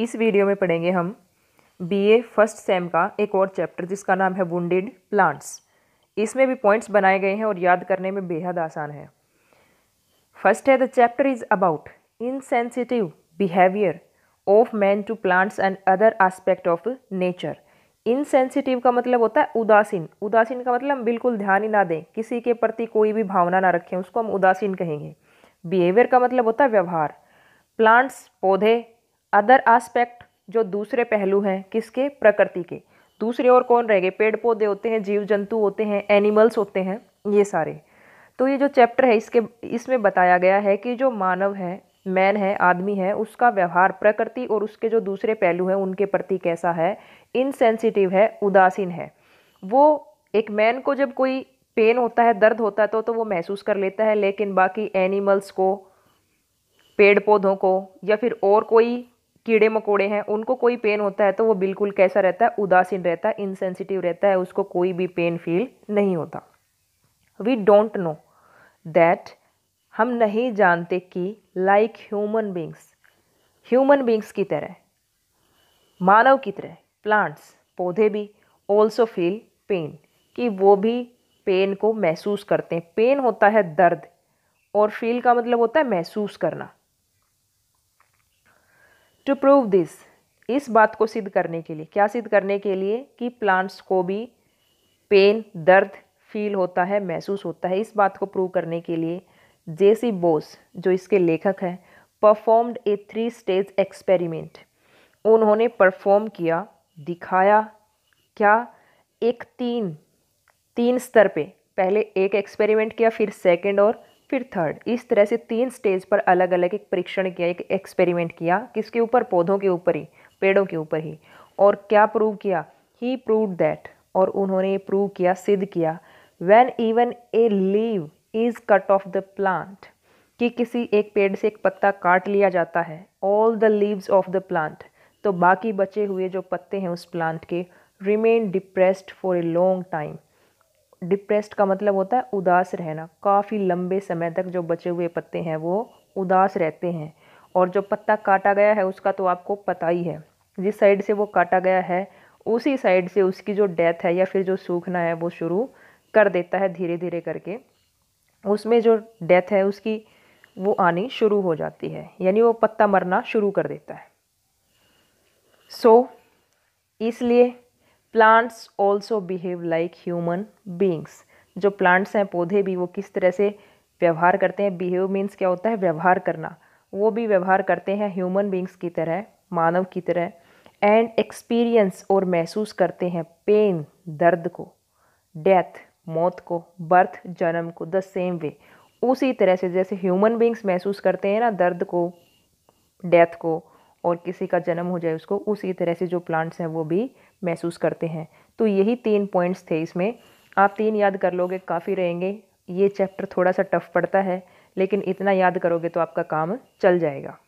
इस वीडियो में पढ़ेंगे हम बीए फर्स्ट सेम का एक और चैप्टर जिसका नाम है वुंडेड प्लांट्स इसमें भी पॉइंट्स बनाए गए हैं और याद करने में बेहद आसान है फर्स्ट है the chapter is about insensitive behaviour of man to plants and other aspect of nature insensitive का मतलब होता है उदासीन उदासीन का मतलब हम बिल्कुल ध्यान ही ना दें किसी के प्रति कोई भी भावना ना रखें उसको हम उदासीन कहेंगे बिहेवियर का मतलब होता है व्यवहार प्लांट्स पौधे अदर आस्पेक्ट जो दूसरे पहलू हैं किसके प्रकृति के दूसरे और कौन रह गए पेड़ पौधे होते हैं जीव जंतु होते हैं एनिमल्स होते हैं ये सारे तो ये जो चैप्टर है इसके इसमें बताया गया है कि जो मानव है मैन है आदमी है उसका व्यवहार प्रकृति और उसके जो दूसरे पहलू हैं उनके प्रति कैसा है इनसेंसिटिव है उदासीन है वो एक मैन को जब कोई पेन होता है दर्द होता है तो तो वो महसूस कर लेता है लेकिन बाकी एनिमल्स को पेड़ पौधों को या फिर और कोई कीड़े मकोड़े हैं उनको कोई पेन होता है तो वो बिल्कुल कैसा रहता है उदासीन रहता है इनसेंसिटिव रहता है उसको कोई भी पेन फील नहीं होता वी डोंट नो दैट हम नहीं जानते कि like human beings human beings की तरह मानव की तरह प्लांट्स पौधे भी ऑल्सो फील पेन कि वो भी पेन को महसूस करते हैं पेन होता है दर्द और फील का मतलब होता है महसूस करना टू प्रूव दिस इस बात को सिद्ध करने के लिए क्या सिद्ध करने के लिए कि प्लांट्स को भी पेन दर्द फील होता है महसूस होता है इस बात को प्रूव करने के लिए जेसी बोस जो इसके लेखक हैं performed a three stage experiment उन्होंने परफॉर्म किया दिखाया क्या एक तीन तीन स्तर पे पहले एक एक्सपेरिमेंट किया फिर सेकंड और फिर थर्ड इस तरह से तीन स्टेज पर अलग अलग एक परीक्षण किया एक एक्सपेरिमेंट किया किसके ऊपर पौधों के ऊपर ही पेड़ों के ऊपर ही और क्या प्रूव किया ही प्रूव दैट और उन्होंने ये प्रूव किया सिद्ध किया when even a leaf is cut off the plant कि किसी एक पेड़ से एक पत्ता काट लिया जाता है all the leaves of the plant तो बाकी बचे हुए जो पत्ते हैं उस प्लांट के remain depressed for a long time depressed का मतलब होता है उदास रहना काफ़ी लंबे समय तक जो बचे हुए पत्ते हैं वो उदास रहते हैं और जो पत्ता काटा गया है उसका तो आपको पता ही है जिस साइड से वो काटा गया है उसी साइड से उसकी जो डेथ है या फिर जो सूखना है वो शुरू कर देता है धीरे धीरे करके उसमें जो डेथ है उसकी वो आनी शुरू हो जाती है यानी वो पत्ता मरना शुरू कर देता है सो so, इसलिए plants also behave like human beings जो प्लांट्स हैं पौधे भी वो किस तरह से व्यवहार करते हैं बिहेव मीन्स क्या होता है व्यवहार करना वो भी व्यवहार करते हैं ह्यूमन बींग्स की तरह मानव की तरह एंड एक्सपीरियंस और महसूस करते हैं पेन दर्द को डेथ मौत को बर्थ जन्म को द सेम वे उसी तरह से जैसे ह्यूमन बींग्स महसूस करते हैं ना दर्द को डेथ को और किसी का जन्म हो जाए उसको उसी तरह से जो प्लांट्स हैं वो भी महसूस करते हैं तो यही तीन पॉइंट्स थे इसमें आप तीन याद कर लोगे काफ़ी रहेंगे ये चैप्टर थोड़ा सा टफ पड़ता है लेकिन इतना याद करोगे तो आपका काम चल जाएगा